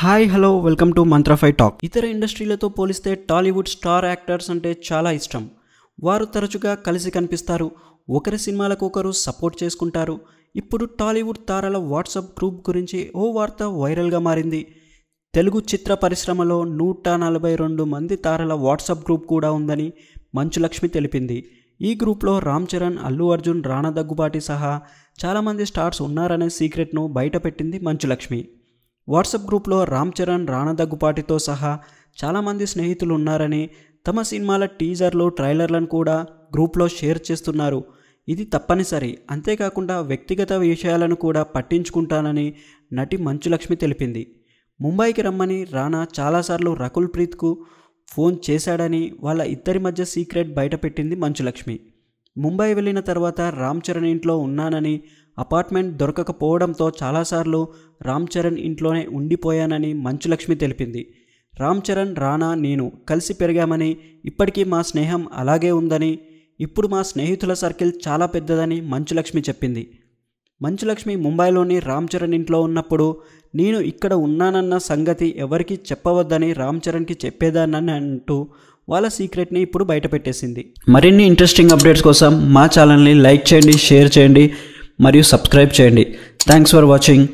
hi hello welcome to Mantrify talk ఇతర ఇండస్ట్రీలతో పోలిస్తే టాలీవుడ్ స్టార్ యాక్టర్స్ అంటే చాలా ఇష్టం వారు తరచుగా కలిసి కనిపిస్తారు ఒకరి సినిమాలకు ఒకరు సపోర్ట్ చేసుకుంటారు ఇప్పుడు టాలీవుడ్ తారల వాట్సాప్ గ్రూప్ గురించి ఓ వార్త వైరల్గా మారింది తెలుగు చిత్ర పరిశ్రమలో నూట నలభై రెండు మంది తారల వాట్సాప్ గ్రూప్ కూడా ఉందని మంచులక్ష్మి తెలిపింది ఈ గ్రూప్లో రామ్ చరణ్ అల్లు అర్జున్ రాణా దగ్గుబాటి సహా చాలామంది స్టార్స్ ఉన్నారనే సీక్రెట్ను బయటపెట్టింది మంచులక్ష్మి వాట్సాప్ గ్రూప్లో రామ్ చరణ్ రానా దగ్గుపాటితో సహా చాలామంది స్నేహితులు ఉన్నారని తమ సినిమాల టీజర్లు ట్రైలర్లను కూడా గ్రూప్లో షేర్ చేస్తున్నారు ఇది తప్పనిసరి అంతేకాకుండా వ్యక్తిగత విషయాలను కూడా పట్టించుకుంటానని నటి మంచులక్ష్మి తెలిపింది ముంబైకి రమ్మని రానా చాలాసార్లు రకుల్ ప్రీత్కు ఫోన్ చేశాడని వాళ్ళ ఇద్దరి మధ్య సీక్రెట్ బయటపెట్టింది మంచులక్ష్మి ముంబై వెళ్ళిన తర్వాత రామ్ చరణ్ ఇంట్లో ఉన్నానని అపార్ట్మెంట్ దొరకకపోవడంతో చాలాసార్లు రామ్ చరణ్ ఇంట్లోనే ఉండిపోయానని మంచులక్ష్మి తెలిపింది రామ్ చరణ్ రానా నేను కలిసి పెరిగామని ఇప్పటికీ మా స్నేహం అలాగే ఉందని ఇప్పుడు మా స్నేహితుల సర్కిల్ చాలా పెద్దదని మంచులక్ష్మి చెప్పింది మంచులక్ష్మి ముంబైలోని రామ్ చరణ్ ఇంట్లో ఉన్నప్పుడు నేను ఇక్కడ ఉన్నానన్న సంగతి ఎవరికీ చెప్పవద్దని రామ్ చరణ్కి చెప్పేదానని అంటూ వాళ్ళ సీక్రెట్ని ఇప్పుడు బయట పెట్టేసింది మరిన్ని ఇంట్రెస్టింగ్ అప్డేట్స్ కోసం మా ఛానల్ని లైక్ చేయండి షేర్ చేయండి మరియు సబ్స్క్రైబ్ చేయండి థ్యాంక్స్ ఫర్ వాచింగ్